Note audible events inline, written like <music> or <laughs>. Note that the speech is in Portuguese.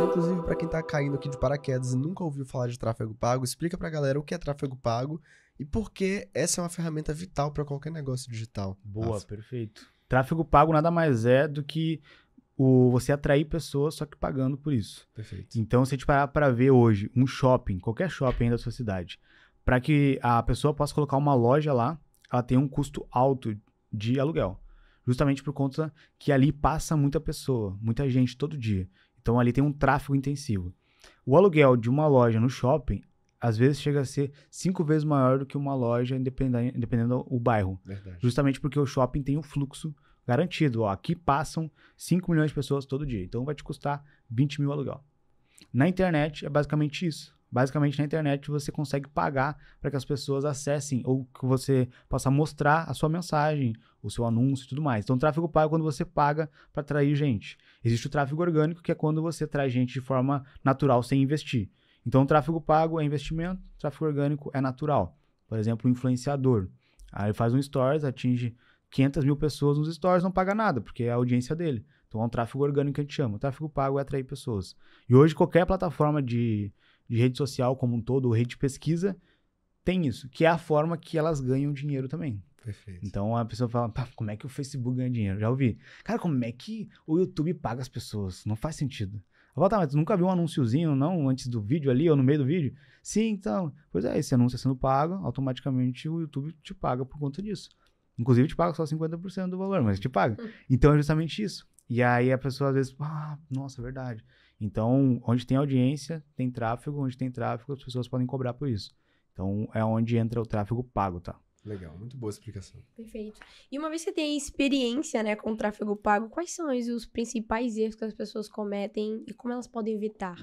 Então, inclusive, para quem está caindo aqui de paraquedas e nunca ouviu falar de tráfego pago, explica para a galera o que é tráfego pago e por que essa é uma ferramenta vital para qualquer negócio digital. Boa, perfeito. Tráfego pago nada mais é do que o, você atrair pessoas só que pagando por isso. Perfeito. Então, se a gente parar para ver hoje um shopping, qualquer shopping da sua cidade, para que a pessoa possa colocar uma loja lá, ela tem um custo alto de aluguel. Justamente por conta que ali passa muita pessoa, muita gente todo dia. Então ali tem um tráfego intensivo. O aluguel de uma loja no shopping às vezes chega a ser cinco vezes maior do que uma loja, dependendo do bairro. Verdade. Justamente porque o shopping tem um fluxo garantido. Ó, aqui passam 5 milhões de pessoas todo dia. Então vai te custar 20 mil aluguel. Na internet é basicamente isso. Basicamente, na internet você consegue pagar para que as pessoas acessem ou que você possa mostrar a sua mensagem, o seu anúncio e tudo mais. Então, tráfego pago é quando você paga para atrair gente. Existe o tráfego orgânico, que é quando você traz gente de forma natural sem investir. Então, tráfego pago é investimento, tráfego orgânico é natural. Por exemplo, o influenciador. Aí faz um stories, atinge 500 mil pessoas nos stories, não paga nada, porque é a audiência dele. Então, é um tráfego orgânico que a gente chama. O tráfego pago é atrair pessoas. E hoje, qualquer plataforma de de rede social como um todo, ou rede de pesquisa, tem isso, que é a forma que elas ganham dinheiro também. Perfeito. Então a pessoa fala, como é que o Facebook ganha dinheiro? Já ouvi. Cara, como é que o YouTube paga as pessoas? Não faz sentido. Eu falo, tá, mas tu nunca viu um anúnciozinho, não, antes do vídeo ali, ou no meio do vídeo? Sim, então. Pois é, esse anúncio sendo pago, automaticamente o YouTube te paga por conta disso. Inclusive, te paga só 50% do valor, mas te paga. <laughs> Então é justamente isso. E aí a pessoa às vezes, ah, nossa, é verdade. Então, onde tem audiência, tem tráfego, onde tem tráfego, as pessoas podem cobrar por isso. Então, é onde entra o tráfego pago, tá? Legal, muito boa explicação. Perfeito. E uma vez que você tem experiência né, com o tráfego pago, quais são os principais erros que as pessoas cometem e como elas podem evitar?